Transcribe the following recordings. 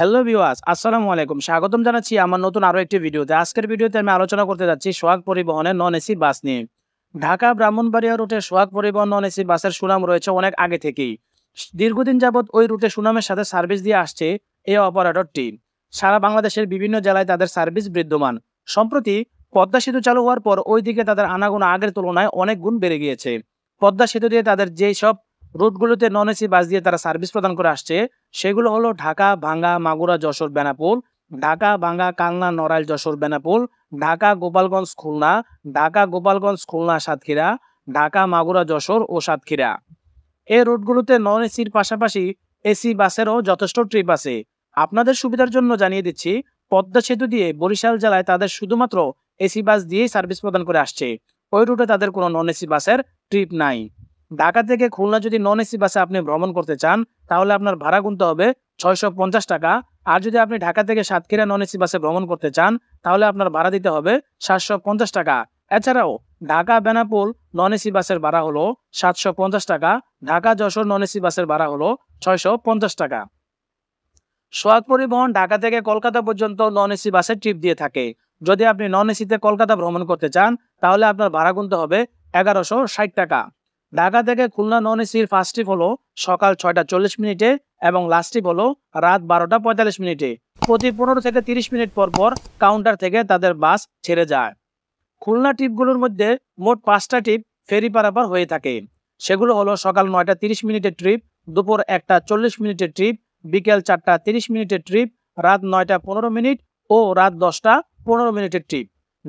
hello ভিওয়াস আসসালামু আলাইকুম স্বাগতম জানাচ্ছি আমার নতুন আরও একটি ভিডিওতে আজকের ভিডিওতে আমি আলোচনা করতে যাচ্ছি সোহাগ পরিবহনের নন এসি বাস নিয়ে ঢাকা ব্রাহ্মণবাড়িয়া রুটে সোহাগ পরিবহন নন এসি বাসের সুনাম রয়েছে অনেক আগে থেকেই দীর্ঘদিন যাবৎ ওই রুটে সুনামের সাথে সার্ভিস দিয়ে আসছে এই অপারেটরটি সারা বাংলাদেশের বিভিন্ন জেলায় তাদের সার্ভিস বিদ্যমান সম্প্রতি পদ্মা সেতু চালু হওয়ার পর ওই দিকে তাদের আনাগোনা আগের তুলনায় অনেক গুণ বেড়ে গিয়েছে পদ্মা সেতু দিয়ে তাদের যেই সব রুটগুলোতে নন এসি বাস দিয়ে তারা সার্ভিস প্রদান করে আসছে সেগুলো হলো ঢাকা ভাঙ্গা মাগুরা যশোর বেনাপুল ঢাকা ভাঙ্গা কালনা নড়াইল যশোর বেনাপুল ঢাকা গোপালগঞ্জ খুলনা ঢাকা গোপালগঞ্জ খুলনা সাতক্ষীরা ঢাকা মাগুরা যশোর ও সাতক্ষীরা এই রুটগুলোতে নন এসির পাশাপাশি এসি বাসেরও যথেষ্ট ট্রিপ আছে আপনাদের সুবিধার জন্য জানিয়ে দিচ্ছি পদ্মা সেতু দিয়ে বরিশাল জেলায় তাদের শুধুমাত্র এসি বাস দিয়েই সার্ভিস প্রদান করে আসছে ওই রুটে তাদের কোনো নন এসি বাসের ট্রিপ নাই ঢাকা থেকে খুলনা যদি নন এসি বাসে আপনি ভ্রমণ করতে চান তাহলে আপনার ভাড়া গুনতে হবে ছয়শো টাকা আর যদি আপনি ঢাকা থেকে সাতক্ষীরা নন এসি বাসে ভ্রমণ করতে চান তাহলে আপনার ভাড়া দিতে হবে সাতশো টাকা এছাড়াও ঢাকা বেনাপুল নন এসি বাসের ভাড়া হলো সাতশো টাকা ঢাকা যশোর নন এসি বাসের ভাড়া হলো ছয়শো টাকা সোয়াদ পরিবহন ঢাকা থেকে কলকাতা পর্যন্ত নন এসি বাসের ট্রিপ দিয়ে থাকে যদি আপনি নন এসিতে কলকাতা ভ্রমণ করতে চান তাহলে আপনার ভাড়া গুনতে হবে এগারোশো টাকা ঢাকা থেকে খুলনা নন এসির ফার্স্ট ট্রিপ হলো সকাল ছয়টা চল্লিশ মিনিটে এবং লাস্ট ট্রিপ হলো রাত বারোটা পঁয়তাল্লিশ মিনিটে প্রতি পনেরো থেকে তিরিশ মিনিট পর পর কাউন্টার থেকে তাদের বাস ছেড়ে যায় খুলনা ট্রিপগুলোর মধ্যে মোট পাঁচটা ট্রিপ ফেরি পারাপার হয়ে থাকে সেগুলো হলো সকাল নয়টা তিরিশ মিনিটের ট্রিপ দুপুর একটা চল্লিশ মিনিটের ট্রিপ বিকেল চারটা তিরিশ মিনিটের ট্রিপ রাত নয়টা পনেরো মিনিট ও রাত দশটা পনেরো মিনিটের ট্রিপ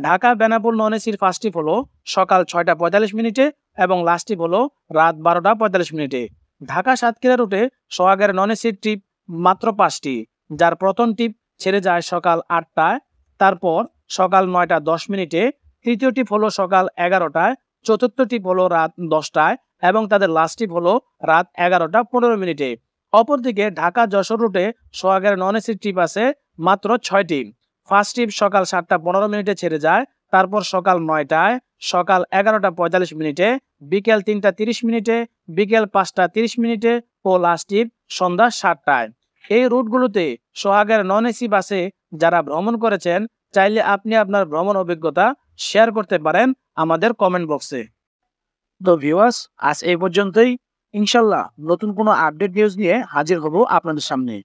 ঢাকা বেনাপুর নন এসির ফার্স্টটি হলো সকাল ছয়টা পঁয়তাল্লিশ মিনিটে এবং লাস্টটি হলো রাত বারোটা পঁয়তাল্লিশ মিনিটে ঢাকা সাতক্ষীরা রুটে সোহাগের নন এসির ট্রিপ মাত্র পাঁচটি যার প্রথম টিপ ছেড়ে যায় সকাল আটটায় তারপর সকাল নয়টা দশ মিনিটে তৃতীয় টিপ হলো সকাল এগারোটায় চতুর্থ টিপ হলো রাত দশটায় এবং তাদের লাস্ট টিপ হলো রাত এগারোটা পনেরো মিনিটে অপরদিকে ঢাকা যশোর রুটে সোহাগের নন এসির ট্রিপ আছে মাত্র ছয়টি ফার্স্ট ট্রিপ সকাল সাতটা পনেরো মিনিটে ছেড়ে যায় তারপর সকাল নয়টায় সকাল এগারোটা পঁয়তাল্লিশ মিনিটে বিকেল তিনটা তিরিশ মিনিটে বিকেল পাঁচটা তিরিশ মিনিটে ও লাস্ট ট্রিপ সন্ধ্যা সাতটায় এই রুটগুলোতে সোহাগের নন এসি বাসে যারা ভ্রমণ করেছেন চাইলে আপনি আপনার ভ্রমণ অভিজ্ঞতা শেয়ার করতে পারেন আমাদের কমেন্ট বক্সে তো ভিউয়ার্স আজ এই পর্যন্তই ইনশাল্লাহ নতুন কোনো আপডেট নিউজ নিয়ে হাজির হব আপনাদের সামনে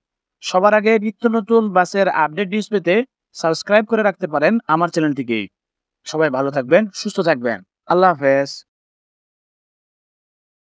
সবার আগে নিত্য নতুন বাসের আপডেট নিউজ পেতে সাবস্ক্রাইব করে রাখতে পারেন আমার চ্যানেলটিকে সবাই ভালো থাকবেন সুস্থ থাকবেন আল্লাহ হাফেজ